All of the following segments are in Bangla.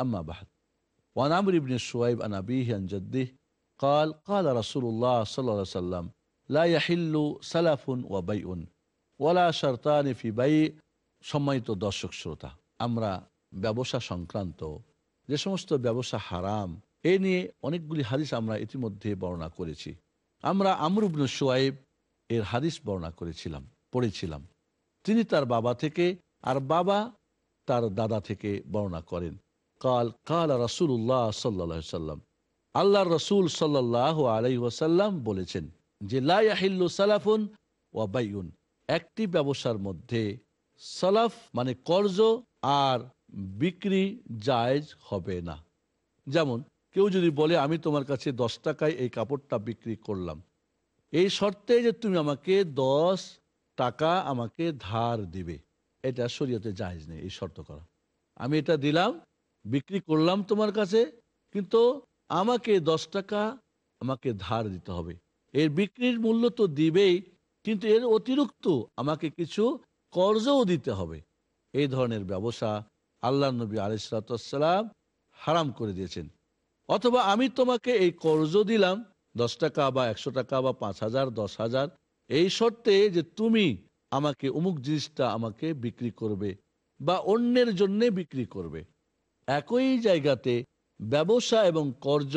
أما بعد وعن عمرو بن الشعيب عن أبيه عن جده قال قال رسول الله صلى الله عليه وسلم لا يحل سلف وبيء ولا شرطان في بيء সম্মানিত দর্শক শ্রোতা আমরা ব্যবসা সংক্রান্ত যে সমস্ত ব্যবসা হারাম এ নিয়ে অনেকগুলি হাদিস আমরা ইতিমধ্যে বর্ণনা করেছি আমরা আমরুবন সোয়াইব এর হাদিস বর্ণনা করেছিলাম পড়েছিলাম তিনি তার বাবা থেকে আর বাবা তার দাদা থেকে বর্ণনা করেন قال قال رسول الله صلى الله عليه وسلم আল্লাহ রসুল সাল্লাহ আলাই ওয়াসাল্লাম বলেছেন যে লাইহিল্লু সালাফুন ওয়া বাইউন একটি ব্যবসার মধ্যে সালাফ মানে কর্জ আর বিক্রি জায়জ হবে না যেমন কেউ যদি বলে আমি তোমার কাছে দশ টাকায় এই কাপড়টা বিক্রি করলাম এই শর্তে যে তুমি আমাকে দশ টাকা আমাকে ধার দিবে এটা শরীয়তে জায়জ নেই এই শর্ত করা আমি এটা দিলাম বিক্রি করলাম তোমার কাছে কিন্তু আমাকে দশ টাকা আমাকে ধার দিতে হবে এর বিক্রির মূল্য তো দিবেই কিন্তু এর অতিরিক্ত আমাকে কিছু কর্জও দিতে হবে এই ধরনের ব্যবসা আল্লাহ নবী আলিসালাম হারাম করে দিয়েছেন অথবা আমি তোমাকে এই কর্জ দিলাম দশ টাকা বা একশো টাকা বা পাঁচ হাজার দশ হাজার এই শর্তে যে তুমি আমাকে অমুক জিনিসটা আমাকে বিক্রি করবে বা অন্যের জন্যে বিক্রি করবে একই জায়গাতে ব্যবসা এবং কর্জ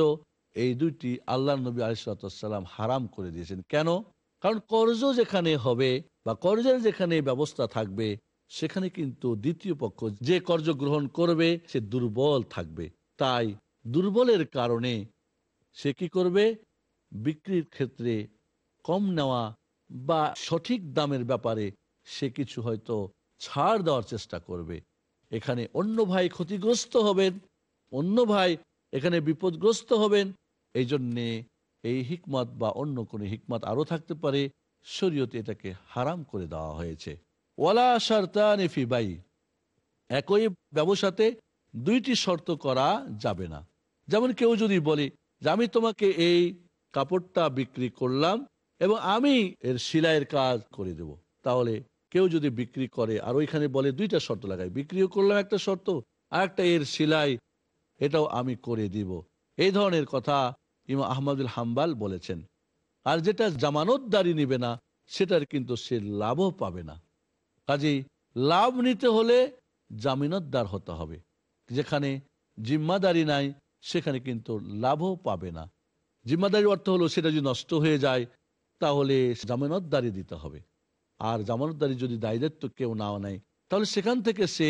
এই দুইটি আল্লাহ নবী আলিসাল্লাম হারাম করে দিয়েছেন কেন কারণ কর্জ যেখানে হবে বা কর্জের যেখানে ব্যবস্থা থাকবে সেখানে কিন্তু দ্বিতীয় পক্ষ যে কর্জ গ্রহণ করবে সে দুর্বল থাকবে তাই দুর্বলের কারণে সে কি করবে বিক্রির ক্ষেত্রে কম নেওয়া বা সঠিক দামের ব্যাপারে সে কিছু হয়তো ছাড় দেওয়ার চেষ্টা করবে এখানে অন্য ভাই ক্ষতিগ্রস্ত হবেন অন্য ভাই এখানে বিপদগ্রস্ত হবেন এই জন্যে এই হিকমত বা অন্য কোনো হিকমত আরও থাকতে পারে শরীয়তে এটাকে হারাম করে দেওয়া হয়েছে ওয়ালা সারতান এফি বাই একই ব্যবসাতে দুইটি শর্ত করা যাবে না যেমন কেউ যদি বলে যে আমি তোমাকে এই কাপড়টা বিক্রি করলাম এবং আমি এর সিলাইয়ের কাজ করে দেব তাহলে কেউ যদি বিক্রি করে আর ওইখানে বলে দুইটা শর্ত লাগাই বিক্রিও করলাম একটা শর্ত আর একটা এর সিলাই এটাও আমি করে দিব এই ধরনের কথা ইমা আহমদুল হাম্বাল বলেছেন আর যেটা জামানতদারি নিবে না সেটার কিন্তু সে লাভও পাবে না কাজেই লাভ নিতে হলে জামিনতদার হতে হবে যেখানে জিম্মাদারি নাই সেখানে কিন্তু লাভও পাবে না জিম্মাদারি অর্থ হলো সেটা যদি নষ্ট হয়ে যায় তাহলে জামিনতদারি দিতে হবে আর জামানতদারি যদি দায়িত্ব কেউ নাও নেয় তাহলে সেখান থেকে সে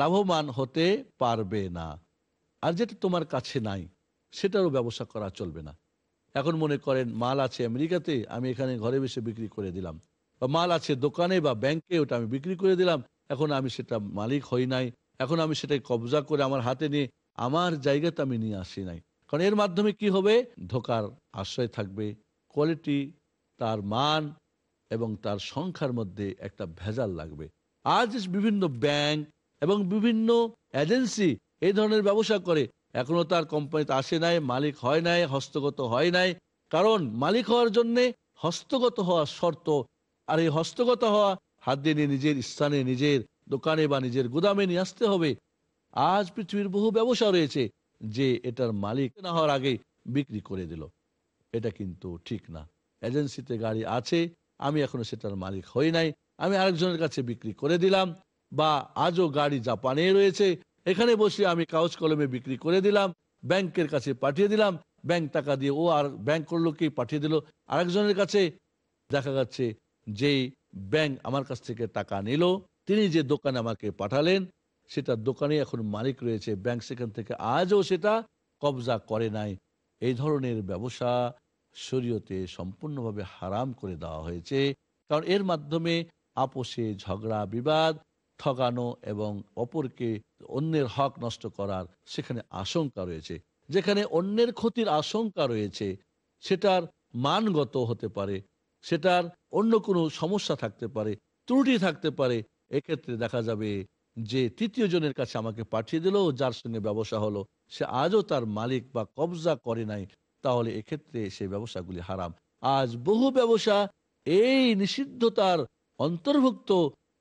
লাভবান হতে পারবে না আর যেটা তোমার কাছে নাই সেটারও ব্যবসা করা চলবে না এখন মনে করেন মাল আছে আমেরিকাতে আমি এখানে ঘরে বসে বিক্রি করে দিলাম বা মাল আছে দোকানে বা ব্যাংকে ওটা আমি বিক্রি করে দিলাম এখন আমি সেটা মালিক হই নাই এখন আমি সেটাই কবজা করে আমার হাতে নিয়ে আমার জায়গাতে আমি নিয়ে আসি নাই কারণ এর মাধ্যমে কি হবে ধোকার আশ্রয় থাকবে কোয়ালিটি তার মান এবং তার সংখ্যার মধ্যে একটা ভেজাল লাগবে আজ বিভিন্ন ব্যাংক এবং বিভিন্ন এজেন্সি এই ধরনের ব্যবসা করে এখনো তার কোম্পানিতে আসে নাই মালিক হয় নাই হস্তগত হয় নাই কারণ মালিক হওয়ার জন্যে হস্তগত হওয়া শর্ত আর এই হস্তগত হওয়া হাত দিয়ে নিজের স্থানে নিজের দোকানে বা নিজের গুদামে নিয়ে আসতে হবে আজ পৃথিবীর বহু ব্যবসা রয়েছে যে এটার মালিক না হওয়ার আগে বিক্রি করে দিল এটা কিন্তু ঠিক না এজেন্সিতে গাড়ি আছে আমি এখনো সেটার মালিক হই নাই আমি আরেকজনের কাছে বিক্রি করে দিলাম বা আজও গাড়ি জাপানে রয়েছে এখানে বসে আমি কাগজ কলমে বিক্রি করে দিলাম ব্যাংকের কাছে পাঠিয়ে দিলাম ব্যাংক টাকা দিয়ে ও আর ব্যাংক করলো কি পাঠিয়ে দিল আরেকজনের কাছে দেখা যাচ্ছে যেই ব্যাংক আমার কাছ থেকে টাকা নিল তিনি যে দোকানে আমাকে পাঠালেন সেটা দোকানে এখন মালিক রয়েছে ব্যাংক সেখান থেকে আজও সেটা কবজা করে নাই এই ধরনের ব্যবসা শরীয়তে সম্পূর্ণভাবে হারাম করে দেওয়া হয়েছে কারণ এর মাধ্যমে আপোষে ঝগড়া বিবাদ ঠগানো এবং অপরকে অন্যের হক নষ্ট করার সেখানে আশঙ্কা রয়েছে যেখানে অন্যের ক্ষতির আশঙ্কা রয়েছে সেটার মানগত হতে পারে সেটার অন্য কোনো সমস্যা থাকতে পারে ত্রুটি থাকতে পারে এক্ষেত্রে দেখা যাবে যে তৃতীয় জনের কাছে আমাকে পাঠিয়ে দিল যার সঙ্গে ব্যবসা হলো সে আজও তার মালিক বা কবজা করে নাই তাহলে এক্ষেত্রে সেই ব্যবসাগুলি হারাম আজ বহু ব্যবসা এই নিষিদ্ধতার অন্তর্ভুক্ত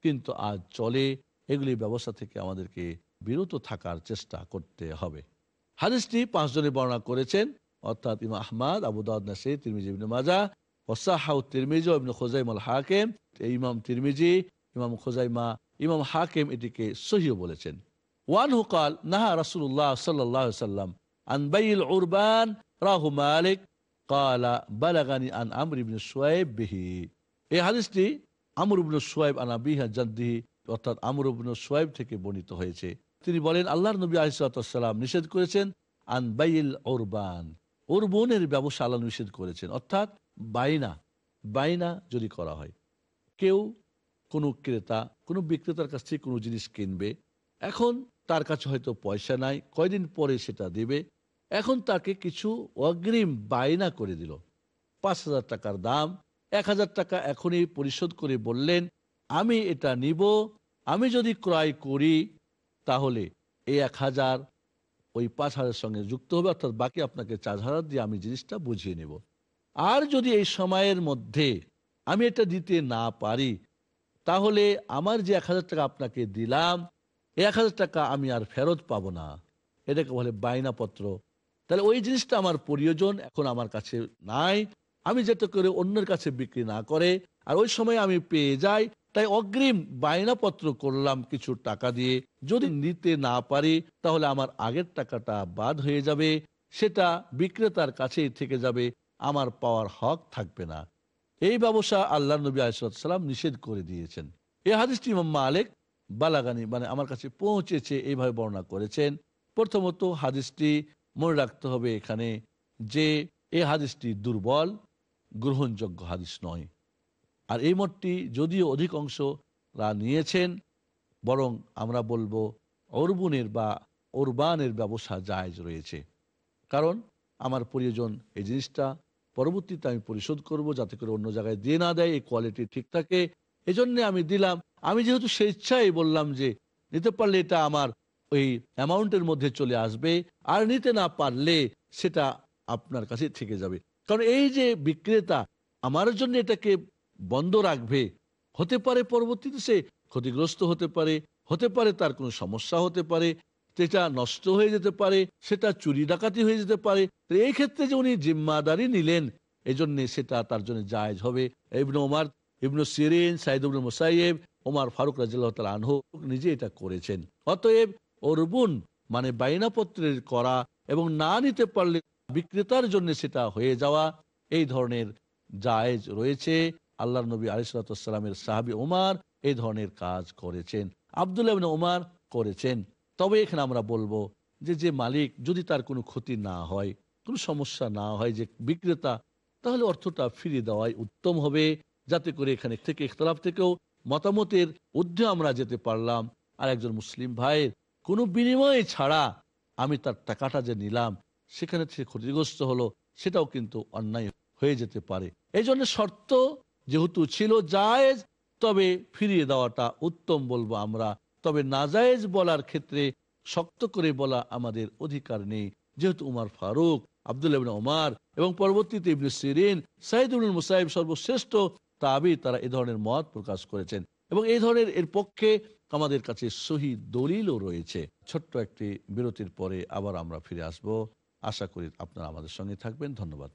কিন্তু আজ চলে এগুলি ব্যবসা থেকে আমাদেরকে বিরত থাকার চেষ্টা করতে হবে হাদিসটি পাঁচজনে বর্ণনা করেছেন অর্থাৎ ইমা আহমাদ আবুদাউদ নাসি তিরমিজি ইবনে মাজা ওসাহাউ তিরমিজি ইবনে খোজাইমুল হাকিম ইমাম তিরমিজি ইমাম খোজাইমা ইমাম হাকিম এটিকে সহিও বলেছেন ওয়ান হুকাল নাহা রাসুল্লাহ সাল্লাহ সাল্লাম عن بي العربان راه مالك قال بلغني عن عمرو بن সোয়েব به এই হাদিসটি আমর ইবনে সোয়েব আন আবিহা জাদ্দিহি অর্থাৎ আমর ইবনে সোয়েব থেকে বর্ণিত হয়েছে তিনি বলেন আল্লাহর নবী আলিসাল্লাম নিষেধ করেছেন আন বাইল ওরবান ওরবনের ব্যবসা আল্লাহ নিষেধ করেছেন অর্থাৎ বাইনা বাইনা যদি করা হয় কেউ কোনো ক্রেতা কোনো বিক্রেতার কাছ থেকে কোনো জিনিস কিনবে এখন তার কাছে হয়তো পয়সা নাই কয়দিন পরে সেটা দেবে এখন তাকে কিছু অগ্রিম বায়না করে দিল পাঁচ হাজার টাকার দাম এক হাজার টাকা এখনই পরিশোধ করে বললেন আমি এটা নিব আমি যদি ক্রয় করি তাহলে এই এক হাজার ওই পাঁচ হাজার সঙ্গে যুক্ত হবে অর্থাৎ বাকি আপনাকে চার হাজার দিয়ে আমি জিনিসটা বুঝিয়ে নেব আর যদি এই সময়ের মধ্যে আমি এটা দিতে না পারি তাহলে আমার যে এক হাজার টাকা আপনাকে দিলাম এক হাজার টাকা আমি আর ফেরত পাবো না এটাকে বলে বায়নাপত্র তাহলে ওই জিনিসটা আমার প্রয়োজন এখন আমার কাছে নাই আমি যেটা করে অন্যের কাছে বিক্রি না করে আর ওই সময় আমি পেয়ে যাই তাই অগ্রিম বায়নাপত্র করলাম কিছু টাকা দিয়ে যদি নিতে না পারি তাহলে আমার আগের টাকাটা বাদ হয়ে যাবে সেটা বিক্রেতার কাছেই থেকে যাবে আমার পাওয়ার হক থাকবে না এই ব্যবসা আল্লাহ নবী আসালাম নিষেধ করে দিয়েছেন এ হাদিসটি মাম্মা আলেক বালাগানি মানে আমার কাছে পৌঁছেছে এইভাবে বর্ণনা করেছেন প্রথমত হাদিসটি মনে রাখতে হবে এখানে যে এ হাদিসটি দুর্বল গ্রহণযোগ্য হাদিস নয় আর এই মতটি যদিও অধিকাংশরা নিয়েছেন বরং আমরা বলবো অর্বুনের বা অর্বানের ব্যবসা জায়জ রয়েছে কারণ আমার প্রয়োজন এই জিনিসটা পরবর্তীতে আমি পরিশোধ করব যাতে করে অন্য জায়গায় দিয়ে না দেয় এই কোয়ালিটি ঠিক থাকে এজন্য আমি দিলাম আমি যেহেতু স্বেচ্ছায় বললাম যে নিতে পারলে এটা আমার ওই অ্যামাউন্টের মধ্যে চলে আসবে আর নিতে না পারলে সেটা আপনার কাছে থেকে যাবে কারণ এই যে বিক্রেতা আমার জন্য এটাকে বন্ধ রাখবে হতে পারে পরবর্তীতে সে ক্ষতিগ্রস্ত হতে পারে হতে পারে তার কোনো সমস্যা হতে পারে সেটা নষ্ট হয়ে যেতে পারে সেটা চুরি ডাকাতি হয়ে যেতে পারে এই ক্ষেত্রে যে উনি জিম্মাদারি নিলেন এজন্য সেটা তার জন্য জায়জ হবে ইবনু ওমার ইবনু সিরিন সাইদুল মুসাইব ওমার ফারুক রাজিল্লাহ তাল আনহ নিজে এটা করেছেন অতএব অর্বুন মানে বাইনাপত্রের করা এবং না নিতে পারলে বিক্রেতার জন্য সেটা হয়ে যাওয়া এই ধরনের জায়েজ রয়েছে আল্লাহ নবী আলিসালামের সাহাবি ওমার এই ধরনের কাজ করেছেন আবদুল ওমার করেছেন তবে এখানে আমরা বলবো যে যে মালিক যদি তার কোনো ক্ষতি না হয় কোনো সমস্যা না হয় যে বিক্রেতা তাহলে অর্থটা ফিরে দেওয়াই উত্তম হবে যাতে করে এখানে থেকে ইখতলাফ থেকেও মতামতের ঊর্ধ্বে আমরা যেতে পারলাম আর একজন মুসলিম ভাইয়ের কোনো বিনিময় ছাড়া আমি তার টাকাটা যে নিলাম সেখানে সে ক্ষতিগ্রস্ত হলো সেটাও কিন্তু অন্যায় হয়ে যেতে পারে এই জন্য শর্ত যেহেতু ছিল জায়েজ তবে ফিরিয়ে দেওয়াটা উত্তম বলবো আমরা তবে নাজায়েজ বলার ক্ষেত্রে শক্ত করে বলা আমাদের অধিকার নেই যেহেতু উমার ফারুক আবদুল্লাহ ওমার এবং পরবর্তীতে ইবনু সিরিন সাইদুল মুসাইব সর্বশ্রেষ্ঠ তাবি তারা এ ধরনের মত প্রকাশ করেছেন এবং এই ধরনের এর পক্ষে আমাদের কাছে সহি দলিলও রয়েছে ছোট্ট একটি বিরতির পরে আবার আমরা ফিরে আসব আশা করি আপনারা আমাদের সঙ্গে থাকবেন ধন্যবাদ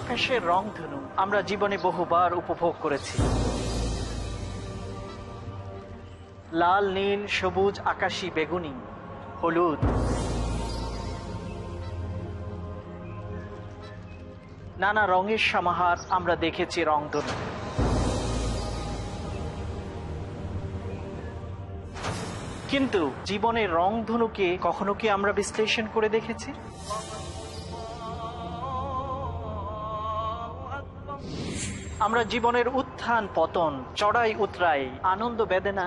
আকাশের ধনু আমরা জীবনে বহুবার উপভোগ করেছি লাল নীল সবুজ আকাশি বেগুনি হলুদ নানা রঙের সমাহার আমরা দেখেছি রংধনু কিন্তু জীবনের ধনুকে কখনো কি আমরা বিশ্লেষণ করে দেখেছি আমরা জীবনের উত্থান পতন চড়াই উতরাই আনন্দ বেদনা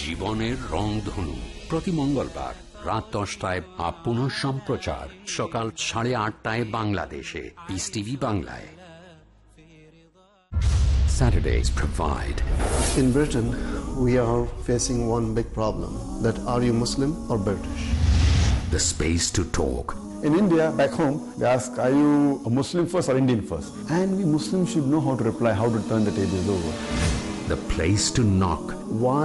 জীবনের রংধনু প্রতি মঙ্গলবার রাত দশটায় আপন সম্প্রচার সকাল সাড়ে আটটায় বাংলাদেশে পিস টিভি বাংলায় Saturdays provide. In Britain, we are facing one big problem. That are you Muslim or British? The space to talk. In India, back home, they ask, are you a Muslim first or Indian first? And we Muslims should know how to reply, how to turn the tables over. The place to knock. Why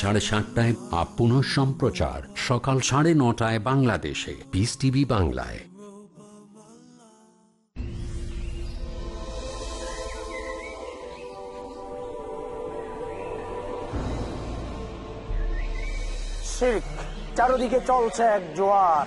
সাড়ে সাতটায় আপ সম্প্রচার সকাল সাড়ে নটায় বাংলাদেশে পিস টিভি বাংলায় চারদিকে চলছে এক জোয়ার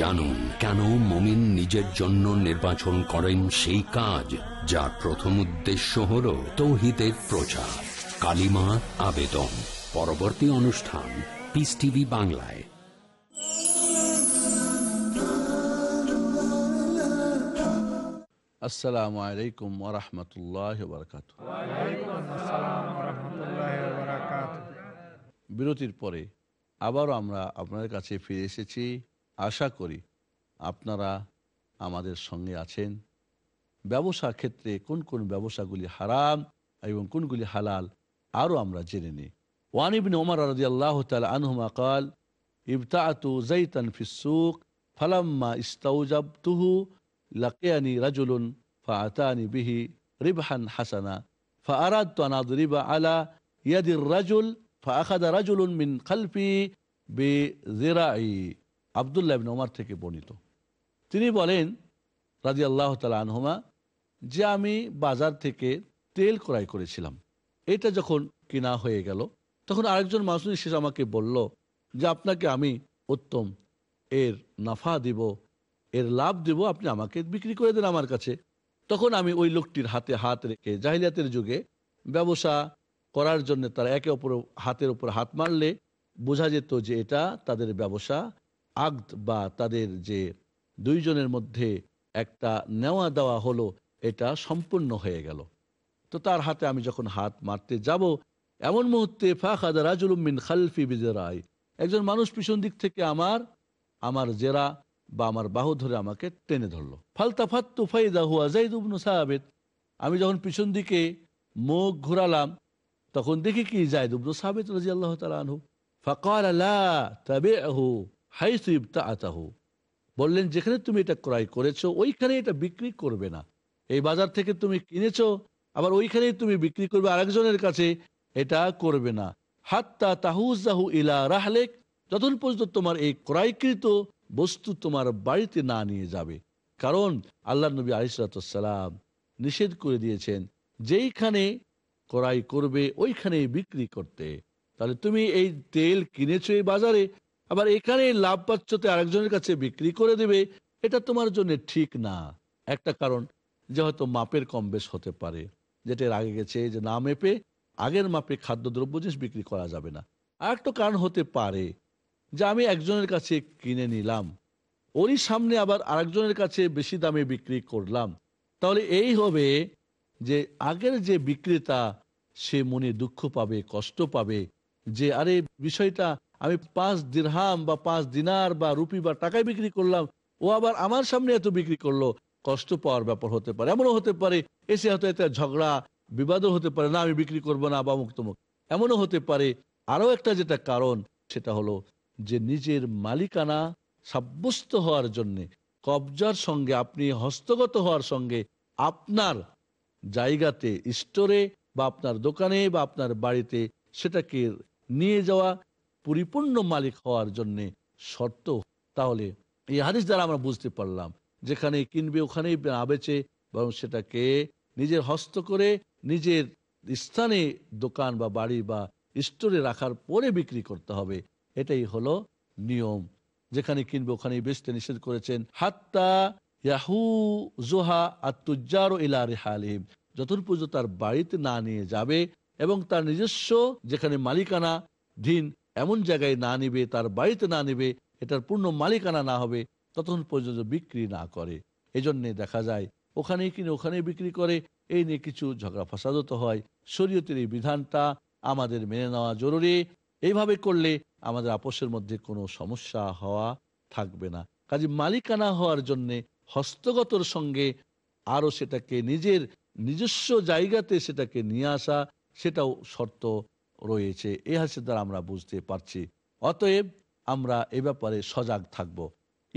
জানুন কেন মমিন নিজের জন্য নির্বাচন করেন সেই কাজ যার প্রথম উদ্দেশ্য হল তৌহিদের প্রচার কালিমা আবেদন পরবর্তী অনুষ্ঠান পিস টিভি বাংলায় আসসালামু আলাইকুম ওরহমতুল্লাহ বরকাত বিরতির পরে আবারও আমরা আপনার কাছে ফিরে এসেছি আশা করি আপনারা আমাদের সঙ্গে আছেন ব্যবসা ক্ষেত্রে কোন কোন ব্যবসাগুলি হারাম এবং কোনগুলি হালাল আরও আমরা জেনে নিই وعن ابن عمر رضي الله تعالى عنهما قال ابتعت زيتا في السوق فلما استوجبته لقيني رجل فأتاني به ربحا حسنا فأردت أن أضرب على يد الرجل فأخذ رجل من خلفي بذراعي আবদুল্লাহ নোমার থেকে বর্ণিত তিনি বলেন রাজি আল্লাহ তালা আনহমা যে আমি বাজার থেকে তেল ক্রয় করেছিলাম এটা যখন কিনা হয়ে গেল তখন আরেকজন মানুষ শেষ আমাকে বলল যে আপনাকে আমি উত্তম এর নাফা দিব এর লাভ দিব আপনি আমাকে বিক্রি করে দেন আমার কাছে তখন আমি ওই লোকটির হাতে হাত রেখে জাহিলিয়াতের যুগে ব্যবসা করার জন্য তারা একে অপর হাতের উপর হাত মারলে বোঝা যেত যে এটা তাদের ব্যবসা আগদ বা তাদের যে দুইজনের মধ্যে একটা নেওয়া দেওয়া হলো এটা সম্পূর্ণ হয়ে গেল তো তার হাতে আমি যখন হাত মারতে যাব এমন মুহূর্তে ফাখাদ রাজুল মিন খালফি বিজেরাই একজন মানুষ পিছন দিক থেকে আমার আমার জেরা বা আমার বাহু ধরে আমাকে টেনে ধরলো ফাত্তু ফাইদা হুয়া জাইদ উবনু সাহাবেদ আমি যখন পিছন দিকে মুখ ঘুরালাম তখন দেখি কি জায়দ উবনু সাহাবেদ রাজি আল্লাহ তালু আনহু ফকাল আল্লাহ তবে আহু হাইসু ইবতা আতাহ বললেন যেখানে তুমি এটা ক্রয় করেছো ওইখানে এটা বিক্রি করবে না এই বাজার থেকে তুমি কিনেছো আবার ওইখানেই তুমি বিক্রি করবে আরেকজনের কাছে এটা করবে না হাত্তা তাহুজাহু ইলা রাহলেক যতদিন পর্যন্ত তোমার এই ক্রয়কৃত বস্তু তোমার বাড়িতে না নিয়ে যাবে কারণ আল্লাহ নবী আলিসালাম নিষেধ করে দিয়েছেন যেইখানে ক্রয় করবে ওইখানে বিক্রি করতে তাহলে তুমি এই তেল কিনেছো এই বাজারে আবার এখানে লাভ তো আরেকজনের কাছে বিক্রি করে দেবে এটা তোমার জন্য ঠিক না একটা কারণ যে হয়তো মাপের কম বেশ হতে পারে যেটা এর আগে গেছে যে না মেপে আগের মাপে খাদ্যদ্রব্য জিনিস বিক্রি করা যাবে না আর একটা কারণ হতে পারে যে আমি একজনের কাছে কিনে নিলাম ওরই সামনে আবার আরেকজনের কাছে বেশি দামে বিক্রি করলাম তাহলে এই হবে যে আগের যে বিক্রেতা সে মনে দুঃখ পাবে কষ্ট পাবে যে আরে বিষয়টা আমি পাঁচ দিরহাম বা পাঁচ দিনার বা রুপি বা টাকায় বিক্রি করলাম ও আবার আমার সামনে এত বিক্রি করলো কষ্ট পাওয়ার ব্যাপার হতে পারে এমনও হতে পারে এসে হয়তো এত ঝগড়া বিবাদও হতে পারে না আমি বিক্রি করবো না বা মুখ এমনও হতে পারে আরও একটা যেটা কারণ সেটা হলো যে নিজের মালিকানা সাব্যস্ত হওয়ার জন্যে কবজার সঙ্গে আপনি হস্তগত হওয়ার সঙ্গে আপনার জায়গাতে স্টোরে বা আপনার দোকানে বা আপনার বাড়িতে সেটাকে নিয়ে যাওয়া পরিপূর্ণ মালিক হওয়ার জন্যে শর্ত তাহলে এই হাদিস দ্বারা আমরা বুঝতে পারলাম যেখানে কিনবে ওখানেই না বেচে বরং সেটাকে নিজের হস্ত করে নিজের স্থানে দোকান বা বাড়ি বা স্টোরে রাখার পরে বিক্রি করতে হবে এটাই হলো নিয়ম যেখানে কিনবে ওখানে বেচতে নিষেধ করেছেন হাত্তা ইয়াহু জোহা তুজ্জার ইলা রেহালিম যতদূর পর্যন্ত তার বাড়িতে না নিয়ে যাবে এবং তার নিজস্ব যেখানে মালিকানা ধীন এমন জায়গায় না নিবে তার বাড়িতে না নিবে এটার পূর্ণ মালিকানা না হবে ততক্ষণ পর্যন্ত বিক্রি না করে এজন্যে দেখা যায় ওখানে কিনে ওখানে বিক্রি করে এই নিয়ে কিছু ঝগড়া ফসাদত হয় শরীয়তের এই বিধানটা আমাদের মেনে নেওয়া জরুরি এইভাবে করলে আমাদের আপোষের মধ্যে কোনো সমস্যা হওয়া থাকবে না কাজে মালিকানা হওয়ার জন্যে হস্তগতর সঙ্গে আরও সেটাকে নিজের নিজস্ব জায়গাতে সেটাকে নিয়ে আসা সেটাও শর্ত রয়েছে এ হাদিসের দ্বারা আমরা বুঝতে পারছি অতএব আমরা এ ব্যাপারে সজাগ থাকব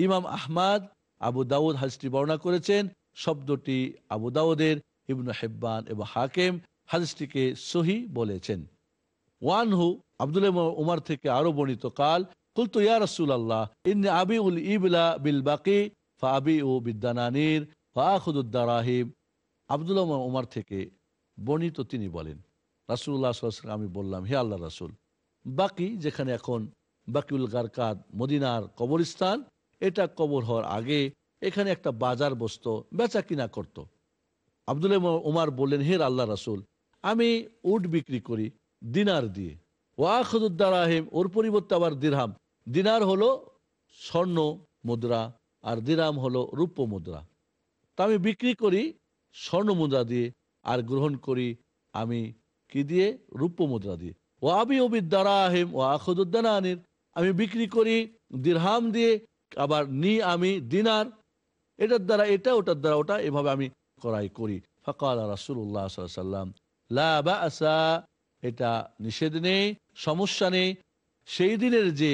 ইমাম আহমাদ আবু দাউদ হাজটি বর্ণনা করেছেন শব্দটি আবু দাউদের ইবনু হেব্বান এবং হাকেম হাজটিকে সহি বলেছেন ওয়ানহু আবদুল উমার থেকে আরো বর্ণিত কাল কুলতু ইয়া রসুল আল্লাহ ইন্নি আবি উল ইবলা বিল বাকি ফাবি ও বিদ্যানানির ফাহুদুদ্দারাহিম আবদুল্লাহ উমার থেকে বর্ণিত তিনি বলেন রাসুল্লাহ আমি বললাম হে আল্লাহ রাসুল বাকি যেখানে এখন বাকিউল গারকাত মদিনার কবরস্থান এটা কবর হওয়ার আগে এখানে একটা বাজার বসত বেচা কিনা করত। আবদুল উমার বললেন হের আল্লাহ রাসুল আমি উট বিক্রি করি দিনার দিয়ে ওয়াখদুদ্দারাহিম ওর পরিবর্তে আবার দিরহাম দিনার হলো স্বর্ণ মুদ্রা আর দিরাম হলো রূপ্য মুদ্রা তা আমি বিক্রি করি স্বর্ণ মুদ্রা দিয়ে আর গ্রহণ করি আমি কি দিয়ে রূপ মুদ্রা দিয়ে ও আমি অবিদ দ্বারা আহিম ও আখদুদ্দান আনির আমি বিক্রি করি দিরহাম দিয়ে আবার নি আমি দিনার এটার দ্বারা এটা ওটার দ্বারা ওটা এভাবে আমি করাই করি ফকাল রাসুল্লাহ সাল্লাম লা বা এটা নিষেধ নেই সমস্যা নেই সেই দিনের যে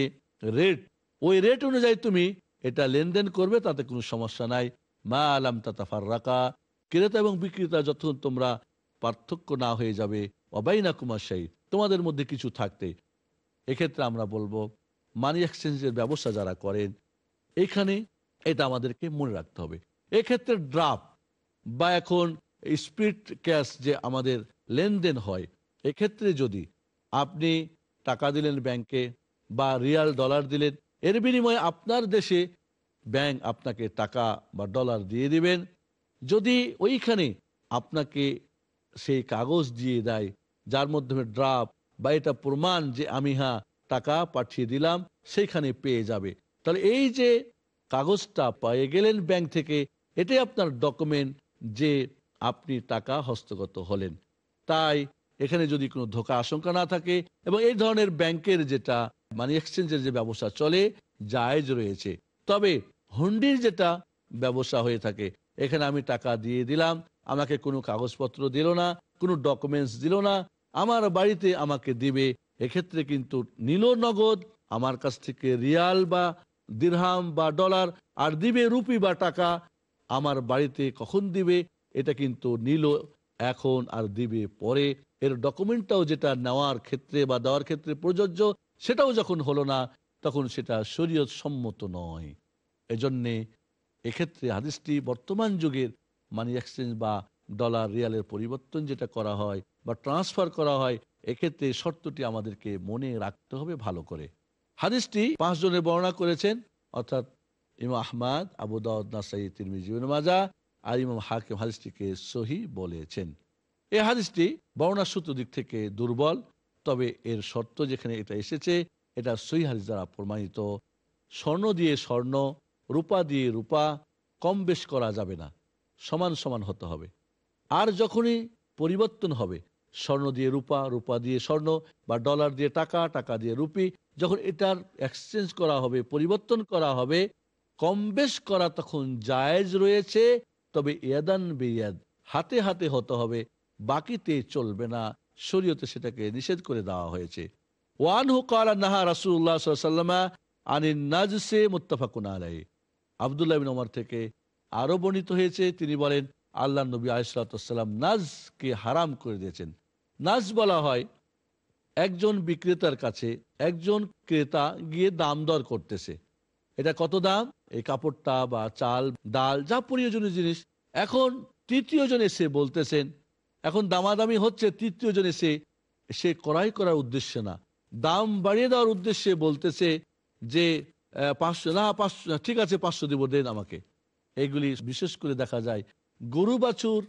রেট ওই রেট অনুযায়ী তুমি এটা লেনদেন করবে তাতে কোনো সমস্যা নাই মা আলাম ফার রাকা ক্রেতা এবং বিক্রেতা যতক্ষণ তোমরা পার্থক্য না হয়ে যাবে অবাইনা সাহি তোমাদের মধ্যে কিছু থাকতে এক্ষেত্রে আমরা বলবো মানি এক্সচেঞ্জের ব্যবস্থা যারা করেন এখানে এটা আমাদেরকে মনে রাখতে হবে এক্ষেত্রে ড্রাফ বা এখন স্পিড ক্যাশ যে আমাদের লেনদেন হয় এক্ষেত্রে যদি আপনি টাকা দিলেন ব্যাংকে বা রিয়াল ডলার দিলেন এর বিনিময়ে আপনার দেশে ব্যাংক আপনাকে টাকা বা ডলার দিয়ে দিবেন যদি ওইখানে আপনাকে সেই কাগজ দিয়ে দেয় যার মাধ্যমে ড্রাপ বা এটা প্রমাণ যে আমি হ্যাঁ টাকা পাঠিয়ে দিলাম সেইখানে পেয়ে যাবে তাহলে এই যে কাগজটা পেয়ে গেলেন ব্যাংক থেকে এটাই আপনার ডকুমেন্ট যে আপনি টাকা হস্তগত হলেন তাই এখানে যদি কোনো ধোকা আশঙ্কা না থাকে এবং এই ধরনের ব্যাংকের যেটা মানে এক্সচেঞ্জের যে ব্যবসা চলে জায়জ রয়েছে তবে হুন্ডির যেটা ব্যবসা হয়ে থাকে এখানে আমি টাকা দিয়ে দিলাম আমাকে কোনো কাগজপত্র দিল না কোনো ডকুমেন্টস দিল না আমার বাড়িতে আমাকে দিবে এক্ষেত্রে কিন্তু নিল নগদ আমার কাছ থেকে রিয়াল বা দিরহাম বা ডলার আর দিবে রুপি বা টাকা আমার বাড়িতে কখন দিবে এটা কিন্তু নিল এখন আর দিবে পরে এর ডকুমেন্টটাও যেটা নেওয়ার ক্ষেত্রে বা দেওয়ার ক্ষেত্রে প্রযোজ্য সেটাও যখন হলো না তখন সেটা শরীয়ত সম্মত নয় এজন্যে এক্ষেত্রে হাদিসটি বর্তমান যুগের মানি এক্সচেঞ্জ বা ডলার রিয়ালের পরিবর্তন যেটা করা হয় বা ট্রান্সফার করা হয় এক্ষেত্রে শর্তটি আমাদেরকে মনে রাখতে হবে ভালো করে হাদিসটি পাঁচজনে বর্ণনা করেছেন অর্থাৎ ইমাম আহমাদ আবু দাউদ নাসাই তিরমিজি মাজা আর ইমাম হাকিম হাদিসটিকে সহি বলেছেন এই হাদিসটি বর্ণার সূত্র দিক থেকে দুর্বল তবে এর শর্ত যেখানে এটা এসেছে এটা সহি হাদিস দ্বারা প্রমাণিত স্বর্ণ দিয়ে স্বর্ণ রূপা দিয়ে রূপা কম বেশ করা যাবে না সমান সমান হতে হবে আর যখনই পরিবর্তন হবে স্বর্ণ দিয়ে রূপা রূপা দিয়ে স্বর্ণ বা ডলার দিয়ে টাকা টাকা দিয়ে রুপি যখন এটার এক্সচেঞ্জ করা হবে পরিবর্তন করা হবে কম বেশ করা তখন জায়েজ রয়েছে তবে ইয়াদান বেয়াদ হাতে হাতে হতে হবে বাকিতে চলবে না শরীয়তে সেটাকে নিষেধ করে দেওয়া হয়েছে হু কালা নাহা রাসুল্লাহ সাল্লামা আনিন নাজসে মুত্তাফাকুন আলাই আবদুল্লাহ বিন থেকে আরও বর্ণিত হয়েছে তিনি বলেন আল্লাহ নবী আলিসাল্লাম নাজকে হারাম করে দিয়েছেন নাজ বলা হয় একজন বিক্রেতার কাছে একজন ক্রেতা গিয়ে দাম দর করতেছে এটা কত দাম এই কাপড়টা বা চাল ডাল যা প্রয়োজনীয় জিনিস এখন তৃতীয় জন এসে বলতেছেন এখন দামাদামি হচ্ছে তৃতীয় জন এসে সে করাই করার উদ্দেশ্য না দাম বাড়িয়ে দেওয়ার উদ্দেশ্যে বলতেছে যে পাঁচশো না পাঁচশো ঠিক আছে পাঁচশো দিব দেন আমাকে এগুলি বিশেষ করে দেখা যায় গরু বাছুর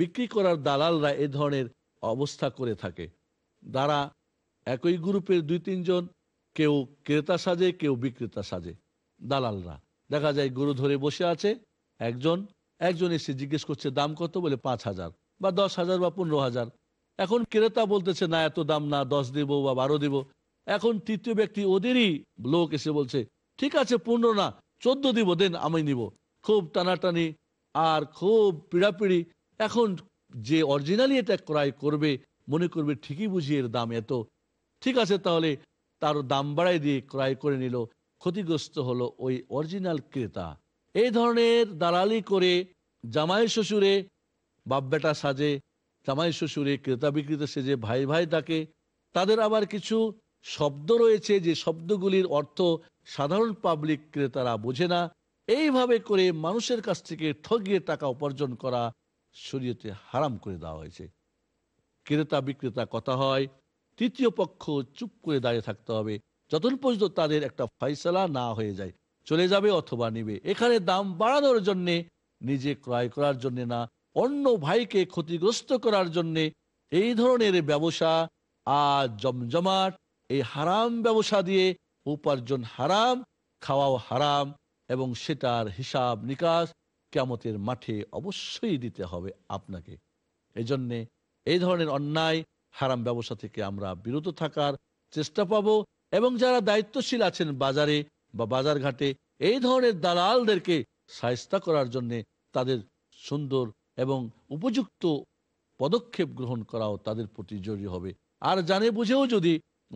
বিক্রি করার দালালরা এ ধরনের অবস্থা করে থাকে তারা একই গ্রুপের দুই তিনজন কেউ ক্রেতা সাজে কেউ বিক্রেতা সাজে দালালরা দেখা যায় গরু ধরে বসে আছে একজন একজন এসে জিজ্ঞেস করছে দাম কত বলে পাঁচ হাজার বা দশ হাজার বা পনেরো হাজার এখন ক্রেতা বলতেছে না এত দাম না দশ দেব বা বারো দেব এখন তৃতীয় ব্যক্তি ওদেরই লোক এসে বলছে ঠিক আছে পনেরো না চোদ্দ দিব দেন আমি নিব খুব টানাটানি আর খুব পিড়াপিড়ি এখন যে অরিজিনালি এটা ক্রয় করবে মনে করবে ঠিকই বুঝি এর দাম এত ঠিক আছে তাহলে তার দাম বাড়াই দিয়ে ক্রয় করে নিল ক্ষতিগ্রস্ত হলো ওই অরিজিনাল ক্রেতা এই ধরনের দালালি করে জামাই শ্বশুরে বাপ বেটা সাজে জামাই শ্বশুরে ক্রেতা বিক্রেতা সেজে ভাই ভাই থাকে তাদের আবার কিছু শব্দ রয়েছে যে শব্দগুলির অর্থ সাধারণ পাবলিক ক্রেতারা বোঝে না এইভাবে করে মানুষের কাছ থেকে ঠগিয়ে টাকা উপার্জন করা শরীয়তে হারাম করে দেওয়া হয়েছে ক্রেতা বিক্রেতা কথা হয় তৃতীয় পক্ষ চুপ করে দাঁড়িয়ে থাকতে হবে যতক্ষণ পর্যন্ত তাদের একটা ফয়সলা না হয়ে যায় চলে যাবে অথবা নিবে এখানে দাম বাড়ানোর জন্যে নিজে ক্রয় করার জন্যে না অন্য ভাইকে ক্ষতিগ্রস্ত করার জন্যে এই ধরনের ব্যবসা আর জমজমাট এই হারাম ব্যবসা দিয়ে উপার্জন হারাম খাওয়াও হারাম এবং সেটার হিসাব নিকাশ কেমতের মাঠে অবশ্যই দিতে হবে আপনাকে এজন্যে এই ধরনের অন্যায় হারাম ব্যবসা থেকে আমরা বিরত থাকার চেষ্টা পাব এবং যারা দায়িত্বশীল আছেন বাজারে বা বাজার ঘাটে এই ধরনের দালালদেরকে সায়স্তা করার জন্যে তাদের সুন্দর এবং উপযুক্ত পদক্ষেপ গ্রহণ করাও তাদের প্রতি জরুরি হবে আর জানে বুঝেও যদি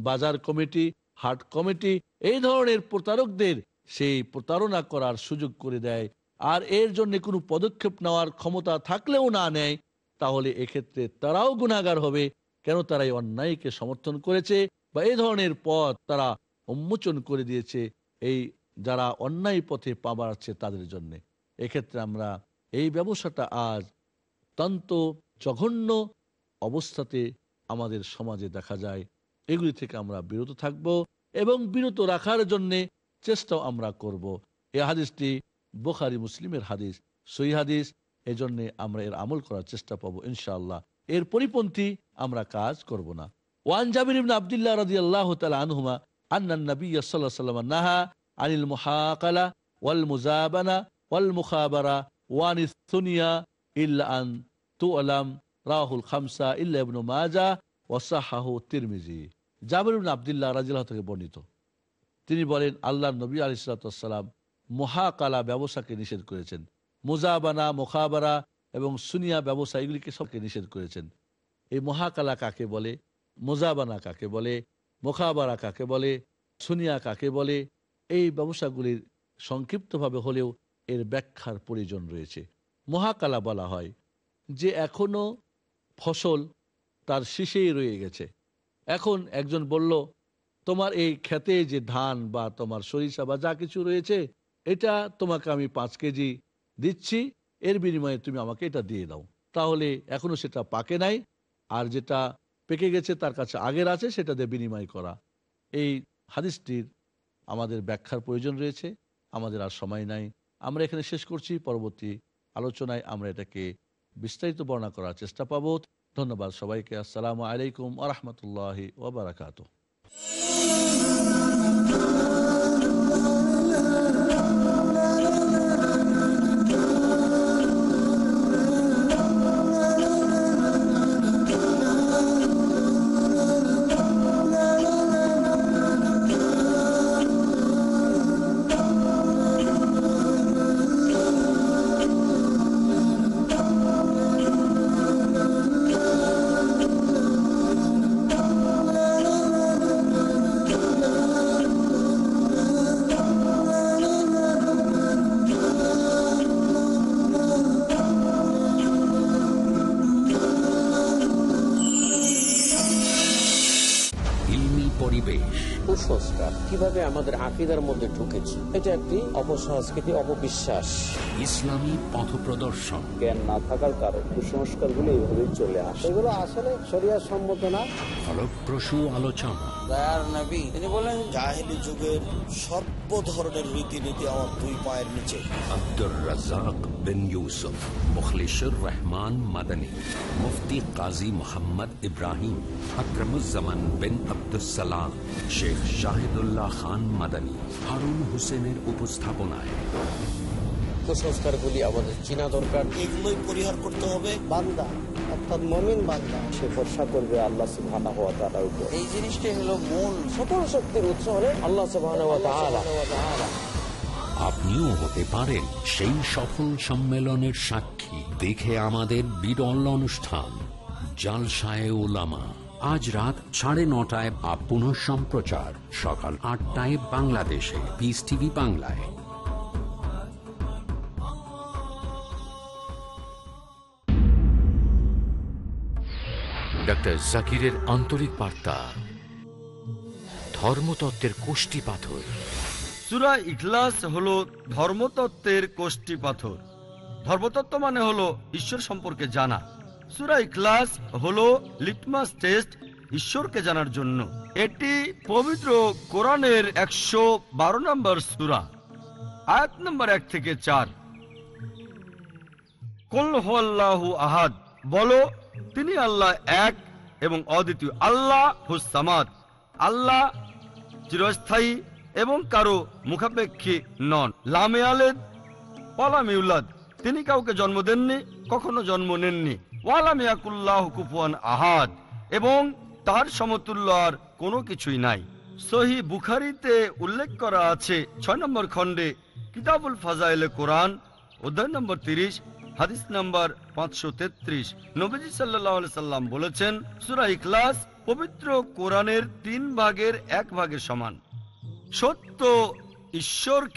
বাজার কমিটি হাট কমিটি এই ধরনের প্রতারকদের সেই প্রতারণা করার সুযোগ করে দেয় আর এর জন্য কোনো পদক্ষেপ নেওয়ার ক্ষমতা থাকলেও না নেয় তাহলে এক্ষেত্রে তারাও গুণাগার হবে কেন তারা এই অন্যায়কে সমর্থন করেছে বা এই ধরনের পথ তারা উন্মোচন করে দিয়েছে এই যারা অন্যায় পথে পাবার আছে তাদের জন্যে এক্ষেত্রে আমরা এই ব্যবসাটা আজ অত্যন্ত জঘন্য অবস্থাতে আমাদের সমাজে দেখা যায় এগুলি থেকে আমরা বিরত থাকব এবং বিরত রাখার জন্যে চেষ্টাও আমরা করব। এ হাদিসটি বোখারি মুসলিমের হাদিস সই হাদিস এজন্যে আমরা এর আমল করার চেষ্টা পাবো ইনশাল্লাহ এর পরিপন্থী আমরা কাজ করব না ওয়ান জাবির ইবনে আব্দুল্লাহ রাদিয়াল্লাহু তাআলা আনহুমা আন্না নবী সাল্লাল্লাহু আলাইহি ওয়াসাল্লাম নাহা আনিল মুহাকালা ওয়াল মুযাবানা ওয়াল মুখাবারা ওয়ান ইসুনিয়া ইল্লা আন তুআলাম রাহুল খামসা ইল্লা ইবনু মাজা ওয়াসাহাহু তিরমিজি জাবির ইবনে আব্দুল্লাহ রাদিয়াল্লাহু থেকে বর্ণিত তিনি বলেন আল্লাহ নবী আলিসালাম মহাকালা ব্যবসাকে নিষেধ করেছেন মোজাবানা মোখাবারা এবং সুনিয়া ব্যবসা এগুলিকে সবকে নিষেধ করেছেন এই মহাকালা কাকে বলে মোজাবানা কাকে বলে মোখাবারা কাকে বলে সুনিয়া কাকে বলে এই ব্যবসাগুলির সংক্ষিপ্তভাবে হলেও এর ব্যাখ্যার প্রয়োজন রয়েছে মহাকালা বলা হয় যে এখনও ফসল তার শীষেই রয়ে গেছে এখন একজন বলল তোমার এই খেতে যে ধান বা তোমার সরিষা বা যা কিছু রয়েছে এটা তোমাকে আমি পাঁচ কেজি দিচ্ছি এর বিনিময়ে তুমি আমাকে এটা দিয়ে দাও তাহলে এখনো সেটা পাকে নাই আর যেটা পেকে গেছে তার কাছে আগের আছে সেটা দিয়ে বিনিময় করা এই হাদিসটির আমাদের ব্যাখ্যার প্রয়োজন রয়েছে আমাদের আর সময় নাই আমরা এখানে শেষ করছি পরবর্তী আলোচনায় আমরা এটাকে বিস্তারিত বর্ণনা করার চেষ্টা পাবো ধন্যবাদ সবাইকে আসসালামু আলাইকুম আ রহমতুল্লাহ ওবরাকাতু Hallelujah. কিভাবে আমাদের আকিদার মধ্যে ঢুকেছি এটা একটি অপসংস্কৃতি অপবিশ্বাস ইসলামী পথ প্রদর্শন জ্ঞান না থাকার কারণ কুসংস্কার গুলো এইভাবেই চলে আসে এগুলো আসলে শরিয়া সম্মত না ফলপ্রসূ আলোচনা তিনি বলেন জাহেলি যুগের সর্ব ধরনের রীতিনীতি আমার দুই পায়ের নিচে আব্দুল রাজাক বিন ইউসুফ মুখলিশুর রহমান মাদানী মুফতি কাজী মোহাম্মদ ইব্রাহিম আকরমুজামান বিন আবদুসালাম শেখ শাহিদুল্লাহ খান মাদানী হারুন হোসেনের উপস্থাপনায় কুসংস্কারগুলি আমাদের চিনা দরকার এগুলোই পরিহার করতে হবে বান্দা অর্থাৎ মমিন বান্দা সে ভরসা করবে আল্লাহ সুবহানা ওয়া তাআলার উপর এই জিনিসটাই হলো মূল সকল শক্তির উৎস হলো আল্লাহ সুবহানাহু ওয়া আপনিও হতে পারেন সেই সফল সম্মেলনের সাক্ষী দেখে আমাদের বিরল অনুষ্ঠান জালসায় ওলামা আজ রাত সাড়ে নটায় বা পুনঃ সম্প্রচার সকাল আটটায় বাংলাদেশে পিস টিভি বাংলায় ডক্টর জাকিরের আন্তরিক বার্তা ধর্মতত্ত্বের কোষ্টি পাথর সুরা ইখলাস হল ধর্মতত্ত্বের কোষ্টি পাথর ধর্মতত্ত্ব মানে হলো ঈশ্বর সম্পর্কে জানা সুরা ইখলাস হলো লিটমাস টেস্ট ঈশ্বরকে জানার জন্য এটি পবিত্র কোরআনের একশো বারো নম্বর সুরা আয়াত নম্বর এক থেকে চার কল্লাহু আহাদ বলো তিনি আল্লাহ এক এবং অদ্বিতীয় আল্লাহ হুসামাদ আল্লাহ চিরস্থায়ী এবং কারো মুখাপেক্ষী নন লামে আলেদ পালাম ইউলাদ তিনি কাউকে জন্ম দেননি কখনো জন্ম নেননি ওয়ালামে আকুল্লাহ কুফুয়ান আহাদ এবং তার সমতুল্য আর কোনো কিছুই নাই সহি বুখারিতে উল্লেখ করা আছে ছয় নম্বর খণ্ডে কিতাবুল ফাজাইল কোরআন অধ্যায় নম্বর তিরিশ হাদিস নম্বর পাঁচশো তেত্রিশ নবীজি সাল্লাহ সাল্লাম বলেছেন সুরা ইখলাস পবিত্র কোরআনের তিন ভাগের এক ভাগের সমান ちょっと一生懸